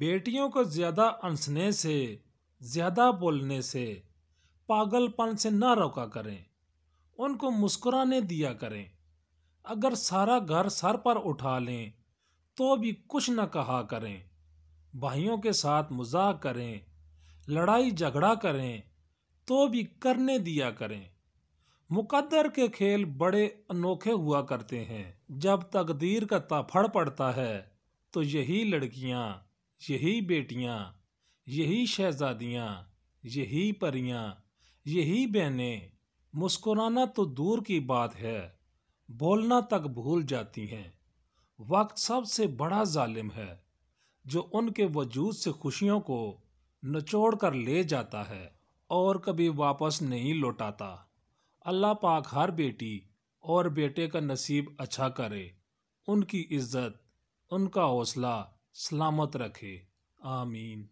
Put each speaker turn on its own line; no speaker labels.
बेटियों को ज़्यादा अंसने से ज़्यादा बोलने से पागलपन से ना रोका करें उनको मुस्कुराने दिया करें अगर सारा घर सर पर उठा लें तो भी कुछ न कहा करें भाइयों के साथ मजाक करें लड़ाई झगड़ा करें तो भी करने दिया करें मुकद्दर के खेल बड़े अनोखे हुआ करते हैं जब तकदीर का ताफड़ पड़ता है तो यही लड़कियां यही बेटियाँ यही शहज़ादियाँ यही परियाँ यही बहनें मुस्कुराना तो दूर की बात है बोलना तक भूल जाती हैं वक्त सबसे बड़ा जालिम है जो उनके वजूद से खुशियों को नचोड़ कर ले जाता है और कभी वापस नहीं लौटाता अल्लाह पाक हर बेटी और बेटे का नसीब अच्छा करे उनकी इज्जत उनका हौसला सलामत रखे आमीन